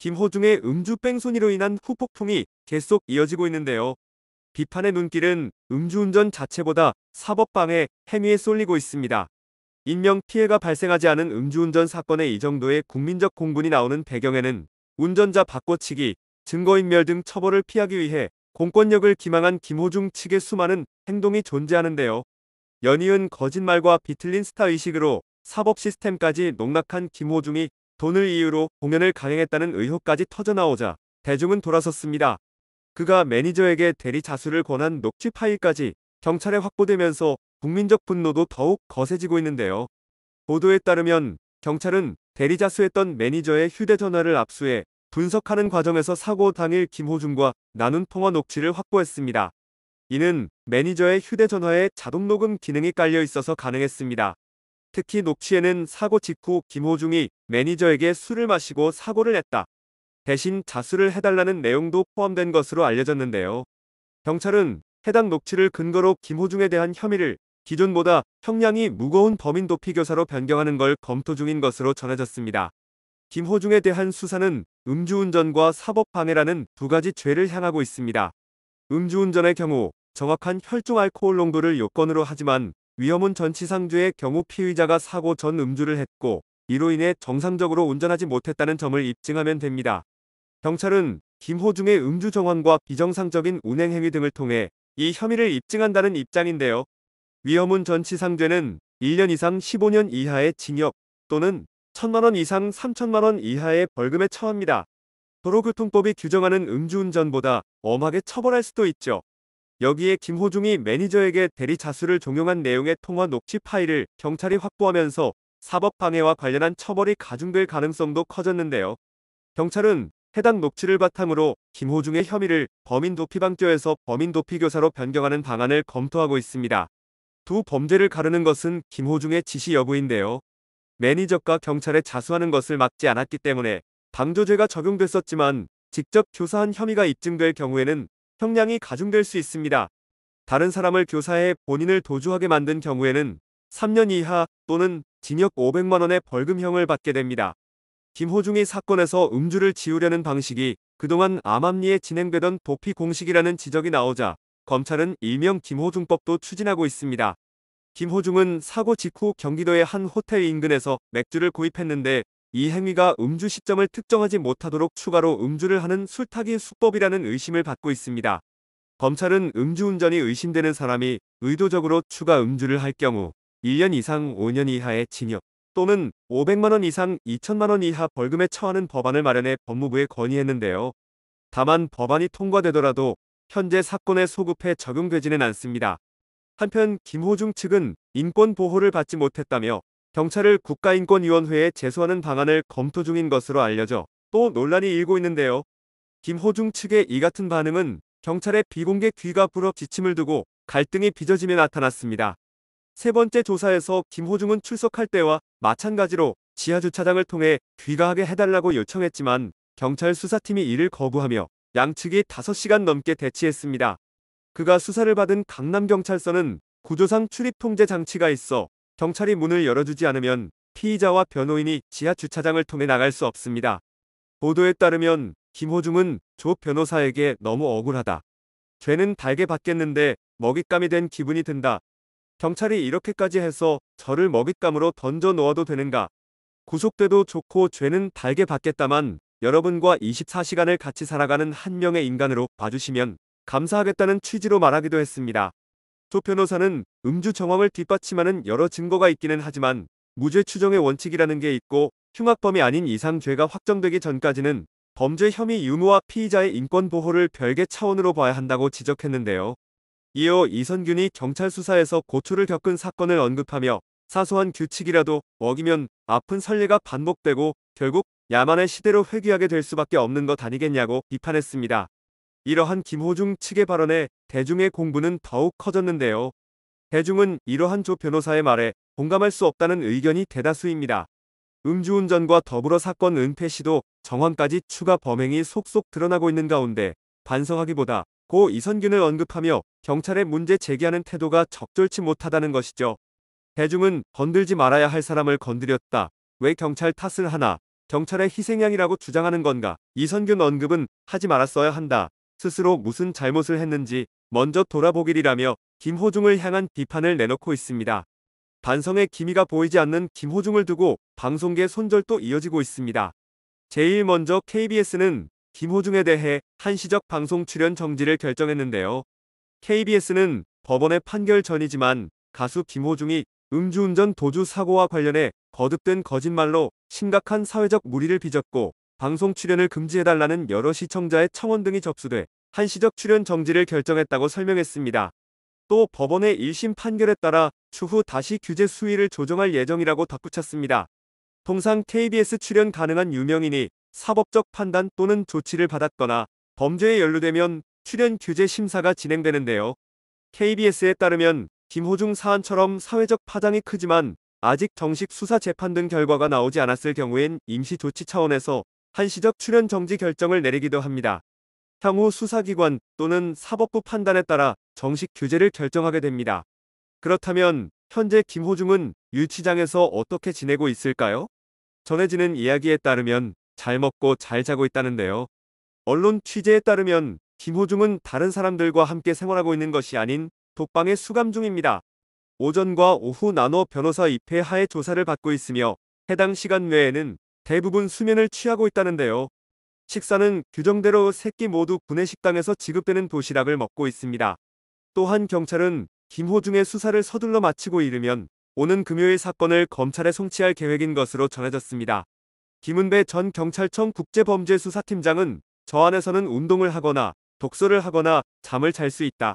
김호중의 음주 뺑소니로 인한 후폭풍이 계속 이어지고 있는데요. 비판의 눈길은 음주운전 자체보다 사법방해, 행위에 쏠리고 있습니다. 인명 피해가 발생하지 않은 음주운전 사건에 이 정도의 국민적 공분이 나오는 배경에는 운전자 바꿔치기, 증거인멸 등 처벌을 피하기 위해 공권력을 기망한 김호중 측의 수많은 행동이 존재하는데요. 연이은 거짓말과 비틀린 스타 의식으로 사법 시스템까지 농락한 김호중이 돈을 이유로 공연을 강행했다는 의혹까지 터져나오자 대중은 돌아섰습니다. 그가 매니저에게 대리 자수를 권한 녹취 파일까지 경찰에 확보되면서 국민적 분노도 더욱 거세지고 있는데요. 보도에 따르면 경찰은 대리 자수했던 매니저의 휴대전화를 압수해 분석하는 과정에서 사고 당일 김호중과 나눈 통화 녹취를 확보했습니다. 이는 매니저의 휴대전화에 자동 녹음 기능이 깔려 있어서 가능했습니다. 특히 녹취에는 사고 직후 김호중이 매니저에게 술을 마시고 사고를 냈다. 대신 자수를 해달라는 내용도 포함된 것으로 알려졌는데요. 경찰은 해당 녹취를 근거로 김호중에 대한 혐의를 기존보다 형량이 무거운 범인 도피 교사로 변경하는 걸 검토 중인 것으로 전해졌습니다. 김호중에 대한 수사는 음주운전과 사법방해라는 두 가지 죄를 향하고 있습니다. 음주운전의 경우 정확한 혈중 알코올 농도를 요건으로 하지만 위험은 전치상주의 경우 피의자가 사고 전 음주를 했고 이로 인해 정상적으로 운전하지 못했다는 점을 입증하면 됩니다. 경찰은 김호중의 음주 정황과 비정상적인 운행 행위 등을 통해 이 혐의를 입증한다는 입장인데요. 위험운 전치상죄는 1년 이상 15년 이하의 징역 또는 1천만원 이상 3천만원 이하의 벌금에 처합니다. 도로교통법이 규정하는 음주운전보다 엄하게 처벌할 수도 있죠. 여기에 김호중이 매니저에게 대리 자수를 종용한 내용의 통화 녹취 파일을 경찰이 확보하면서 사법방해와 관련한 처벌이 가중될 가능성도 커졌는데요. 경찰은 해당 녹취를 바탕으로 김호중의 혐의를 범인 도피방조에서 범인 도피교사로 변경하는 방안을 검토하고 있습니다. 두 범죄를 가르는 것은 김호중의 지시 여부인데요. 매니저가 경찰에 자수하는 것을 막지 않았기 때문에 방조죄가 적용됐었지만 직접 교사한 혐의가 입증될 경우에는 형량이 가중될 수 있습니다. 다른 사람을 교사해 본인을 도주하게 만든 경우에는 3년 이하 또는 징역 500만원의 벌금형을 받게 됩니다. 김호중이 사건에서 음주를 지우려는 방식이 그동안 암암리에 진행되던 도피 공식이라는 지적이 나오자 검찰은 일명 김호중법도 추진하고 있습니다. 김호중은 사고 직후 경기도의 한 호텔 인근에서 맥주를 구입했는데 이 행위가 음주 시점을 특정하지 못하도록 추가로 음주를 하는 술타기 수법이라는 의심을 받고 있습니다. 검찰은 음주운전이 의심되는 사람이 의도적으로 추가 음주를 할 경우 1년 이상 5년 이하의 징역 또는 500만원 이상 2천만원 이하 벌금에 처하는 법안을 마련해 법무부에 건의했는데요. 다만 법안이 통과되더라도 현재 사건에 소급해 적용되지는 않습니다. 한편 김호중 측은 인권 보호를 받지 못했다며 경찰을 국가인권위원회에 제소하는 방안을 검토 중인 것으로 알려져 또 논란이 일고 있는데요. 김호중 측의 이 같은 반응은 경찰의 비공개 귀가 불업 지침을 두고 갈등이 빚어지며 나타났습니다. 세 번째 조사에서 김호중은 출석할 때와 마찬가지로 지하주차장을 통해 귀가하게 해달라고 요청했지만 경찰 수사팀이 이를 거부하며 양측이 5시간 넘게 대치했습니다. 그가 수사를 받은 강남경찰서는 구조상 출입 통제 장치가 있어 경찰이 문을 열어주지 않으면 피의자와 변호인이 지하 주차장을 통해 나갈 수 없습니다. 보도에 따르면 김호중은 조 변호사에게 너무 억울하다. 죄는 달게 받겠는데 먹잇감이 된 기분이 든다. 경찰이 이렇게까지 해서 저를 먹잇감으로 던져 놓아도 되는가. 구속돼도 좋고 죄는 달게 받겠다만 여러분과 24시간을 같이 살아가는 한 명의 인간으로 봐주시면 감사하겠다는 취지로 말하기도 했습니다. 조 변호사는 음주 정황을 뒷받침하는 여러 증거가 있기는 하지만 무죄 추정의 원칙이라는 게 있고 흉악범이 아닌 이상 죄가 확정되기 전까지는 범죄 혐의 유무와 피의자의 인권 보호를 별개 차원으로 봐야 한다고 지적했는데요. 이어 이선균이 경찰 수사에서 고초를 겪은 사건을 언급하며 사소한 규칙이라도 어기면 아픈 선례가 반복되고 결국 야만의 시대로 회귀하게 될 수밖에 없는 것 아니겠냐고 비판했습니다. 이러한 김호중 측의 발언에 대중의 공분은 더욱 커졌는데요. 대중은 이러한 조 변호사의 말에 공감할 수 없다는 의견이 대다수입니다. 음주운전과 더불어 사건 은폐 시도 정황까지 추가 범행이 속속 드러나고 있는 가운데 반성하기보다 고 이선균을 언급하며 경찰에 문제 제기하는 태도가 적절치 못하다는 것이죠. 대중은 건들지 말아야 할 사람을 건드렸다. 왜 경찰 탓을 하나? 경찰의 희생양이라고 주장하는 건가? 이선균 언급은 하지 말았어야 한다. 스스로 무슨 잘못을 했는지 먼저 돌아보기리라며 김호중을 향한 비판을 내놓고 있습니다. 반성의 기미가 보이지 않는 김호중을 두고 방송계 손절도 이어지고 있습니다. 제일 먼저 KBS는 김호중에 대해 한시적 방송 출연 정지를 결정했는데요. KBS는 법원의 판결 전이지만 가수 김호중이 음주운전 도주 사고와 관련해 거듭된 거짓말로 심각한 사회적 무리를 빚었고 방송 출연을 금지해달라는 여러 시청자의 청원 등이 접수돼 한시적 출연 정지를 결정했다고 설명했습니다. 또 법원의 1심 판결에 따라 추후 다시 규제 수위를 조정할 예정이라고 덧붙였습니다. 통상 KBS 출연 가능한 유명인이 사법적 판단 또는 조치를 받았거나 범죄에 연루되면 출연 규제 심사가 진행되는데요. KBS에 따르면 김호중 사안처럼 사회적 파장이 크지만 아직 정식 수사 재판 등 결과가 나오지 않았을 경우엔 임시 조치 차원에서 한시적 출연 정지 결정을 내리기도 합니다. 향후 수사기관 또는 사법부 판단에 따라 정식 규제를 결정하게 됩니다. 그렇다면 현재 김호중은 유치장에서 어떻게 지내고 있을까요? 전해지는 이야기에 따르면 잘 먹고 잘 자고 있다는데요. 언론 취재에 따르면 김호중은 다른 사람들과 함께 생활하고 있는 것이 아닌 독방에 수감 중입니다. 오전과 오후 나눠 변호사 입회 하에 조사를 받고 있으며 해당 시간 외에는 대부분 수면을 취하고 있다는데요. 식사는 규정대로 새끼 모두 구내식당에서 지급되는 도시락을 먹고 있습니다. 또한 경찰은 김호중의 수사를 서둘러 마치고 이르면 오는 금요일 사건을 검찰에 송치할 계획인 것으로 전해졌습니다. 김은배 전 경찰청 국제범죄수사팀장은 저안에서는 운동을 하거나 독서를 하거나 잠을 잘 수 있다.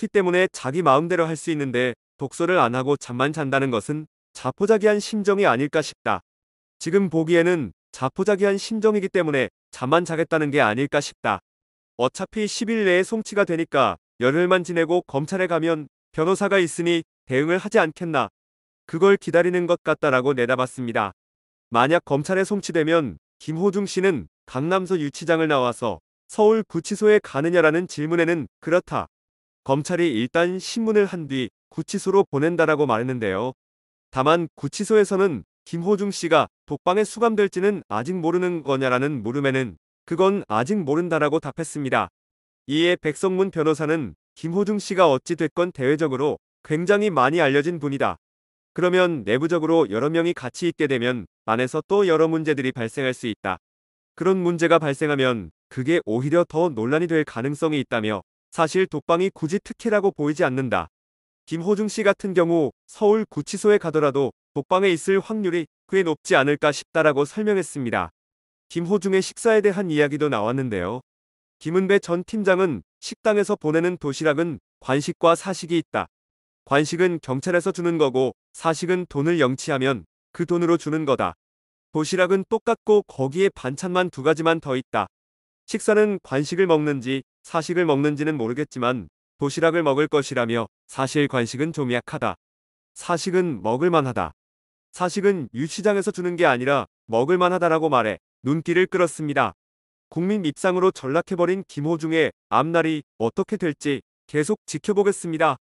그렇기 때문에 자기 마음대로 할 수 있는데 독서를 안 하고 잠만 잔다는 것은 자포자기한 심정이 아닐까 싶다. 지금 보기에는 자포자기한 심정이기 때문에 잠만 자겠다는 게 아닐까 싶다. 어차피 10일 내에 송치가 되니까 열흘만 지내고 검찰에 가면 변호사가 있으니 대응을 하지 않겠나. 그걸 기다리는 것 같다라고 내다봤습니다. 만약 검찰에 송치되면 김호중 씨는 강남서 유치장을 나와서 서울 구치소에 가느냐라는 질문에는 그렇다. 검찰이 일단 신문을 한 뒤 구치소로 보낸다라고 말했는데요. 다만 구치소에서는 김호중 씨가 독방에 수감될지는 아직 모르는 거냐라는 물음에는 그건 아직 모른다라고 답했습니다. 이에 백성문 변호사는 김호중 씨가 어찌됐건 대외적으로 굉장히 많이 알려진 분이다. 그러면 내부적으로 여러 명이 같이 있게 되면 안에서 또 여러 문제들이 발생할 수 있다. 그런 문제가 발생하면 그게 오히려 더 논란이 될 가능성이 있다며 사실 독방이 굳이 특혜라고 보이지 않는다. 김호중 씨 같은 경우 서울 구치소에 가더라도 독방에 있을 확률이 꽤 높지 않을까 싶다라고 설명했습니다. 김호중의 식사에 대한 이야기도 나왔는데요. 김은배 전 팀장은 식당에서 보내는 도시락은 관식과 사식이 있다. 관식은 경찰에서 주는 거고 사식은 돈을 영치하면 그 돈으로 주는 거다. 도시락은 똑같고 거기에 반찬만 두 가지만 더 있다. 식사는 관식을 먹는지 사식을 먹는지는 모르겠지만 도시락을 먹을 것이라며 사실 관식은 좀 약하다. 사식은 먹을만하다. 사식은 유치장에서 주는 게 아니라 먹을만하다라고 말해 눈길을 끌었습니다. 국민 입상으로 전락해버린 김호중의 앞날이 어떻게 될지 계속 지켜보겠습니다.